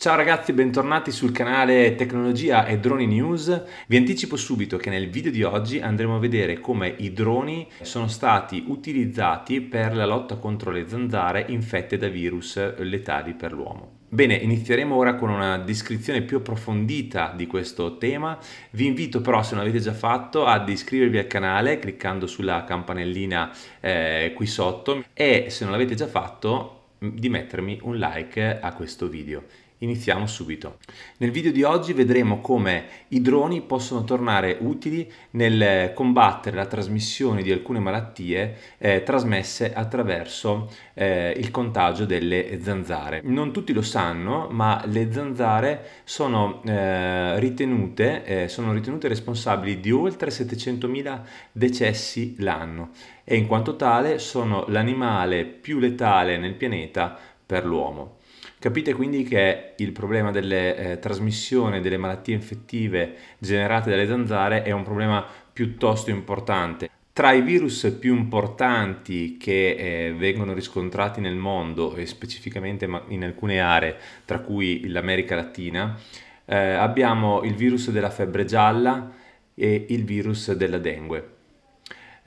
Ciao ragazzi, bentornati sul canale Tecnologia e Droni News. Vi anticipo subito che nel video di oggi andremo a vedere come i droni sono stati utilizzati per la lotta contro le zanzare infette da virus letali per l'uomo. Bene, inizieremo ora con una descrizione più approfondita di questo tema. Vi invito però, se non l'avete già fatto, ad iscrivervi al canale cliccando sulla campanellina eh, qui sotto e se non l'avete già fatto di mettermi un like a questo video. Iniziamo subito. Nel video di oggi vedremo come i droni possono tornare utili nel combattere la trasmissione di alcune malattie eh, trasmesse attraverso eh, il contagio delle zanzare. Non tutti lo sanno, ma le zanzare sono, eh, ritenute, eh, sono ritenute responsabili di oltre 700.000 decessi l'anno e in quanto tale sono l'animale più letale nel pianeta per l'uomo. Capite quindi che il problema della eh, trasmissione delle malattie infettive generate dalle zanzare è un problema piuttosto importante. Tra i virus più importanti che eh, vengono riscontrati nel mondo e specificamente in alcune aree, tra cui l'America Latina, eh, abbiamo il virus della febbre gialla e il virus della dengue.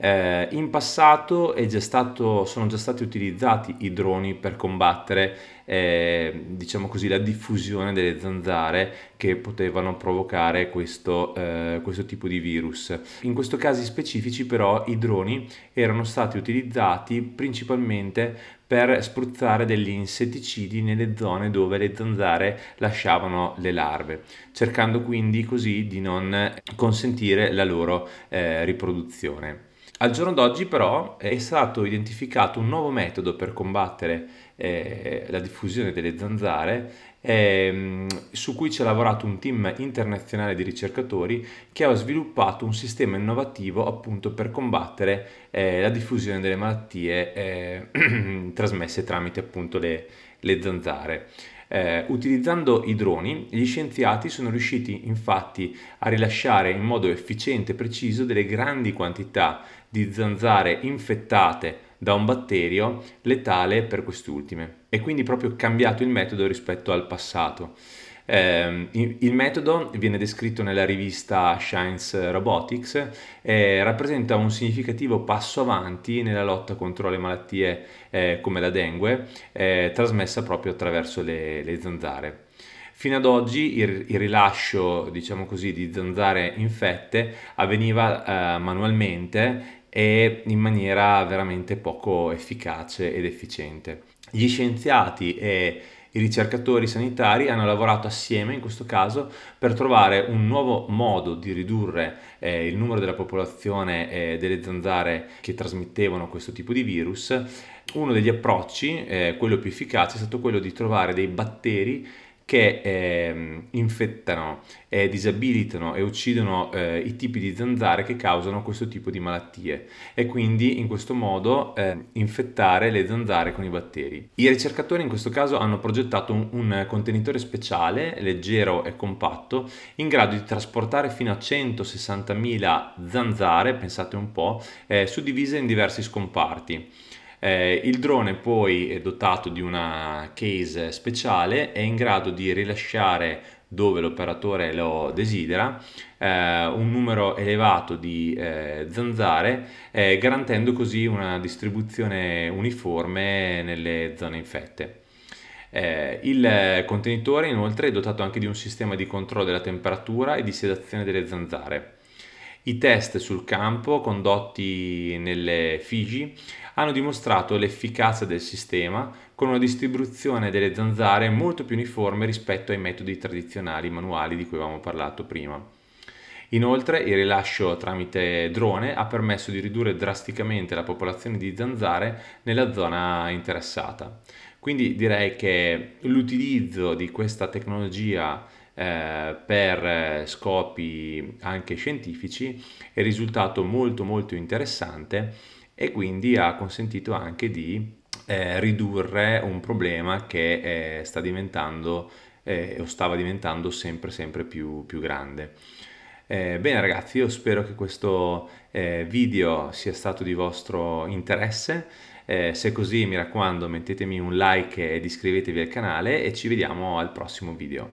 Eh, in passato già stato, sono già stati utilizzati i droni per combattere eh, diciamo così, la diffusione delle zanzare che potevano provocare questo, eh, questo tipo di virus. In questo caso specifici però i droni erano stati utilizzati principalmente per spruzzare degli insetticidi nelle zone dove le zanzare lasciavano le larve, cercando quindi così di non consentire la loro eh, riproduzione. Al giorno d'oggi però è stato identificato un nuovo metodo per combattere eh, la diffusione delle zanzare ehm, su cui ci ha lavorato un team internazionale di ricercatori che ha sviluppato un sistema innovativo appunto per combattere eh, la diffusione delle malattie eh, trasmesse tramite appunto le, le zanzare. Eh, utilizzando i droni, gli scienziati sono riusciti infatti a rilasciare in modo efficiente e preciso delle grandi quantità di zanzare infettate da un batterio letale per quest'ultime e quindi proprio cambiato il metodo rispetto al passato. Eh, il metodo viene descritto nella rivista Science Robotics e rappresenta un significativo passo avanti nella lotta contro le malattie eh, come la dengue, eh, trasmessa proprio attraverso le, le zanzare. Fino ad oggi il, il rilascio, diciamo così, di zanzare infette avveniva eh, manualmente e in maniera veramente poco efficace ed efficiente. Gli scienziati e i ricercatori sanitari hanno lavorato assieme in questo caso per trovare un nuovo modo di ridurre eh, il numero della popolazione eh, delle zanzare che trasmettevano questo tipo di virus. Uno degli approcci, eh, quello più efficace, è stato quello di trovare dei batteri che eh, infettano, eh, disabilitano e uccidono eh, i tipi di zanzare che causano questo tipo di malattie e quindi in questo modo ehm, infettare le zanzare con i batteri. I ricercatori in questo caso hanno progettato un, un contenitore speciale, leggero e compatto, in grado di trasportare fino a 160.000 zanzare, pensate un po', eh, suddivise in diversi scomparti. Eh, il drone poi è dotato di una case speciale è in grado di rilasciare dove l'operatore lo desidera eh, un numero elevato di eh, zanzare eh, garantendo così una distribuzione uniforme nelle zone infette. Eh, il contenitore inoltre è dotato anche di un sistema di controllo della temperatura e di sedazione delle zanzare. I test sul campo condotti nelle Figi hanno dimostrato l'efficacia del sistema con una distribuzione delle zanzare molto più uniforme rispetto ai metodi tradizionali manuali di cui avevamo parlato prima. Inoltre il rilascio tramite drone ha permesso di ridurre drasticamente la popolazione di zanzare nella zona interessata. Quindi direi che l'utilizzo di questa tecnologia eh, per eh, scopi anche scientifici è risultato molto molto interessante e quindi ha consentito anche di eh, ridurre un problema che eh, sta diventando eh, o stava diventando sempre sempre più, più grande. Eh, bene ragazzi, io spero che questo eh, video sia stato di vostro interesse. Eh, se così mi raccomando mettetemi un like ed iscrivetevi al canale e ci vediamo al prossimo video.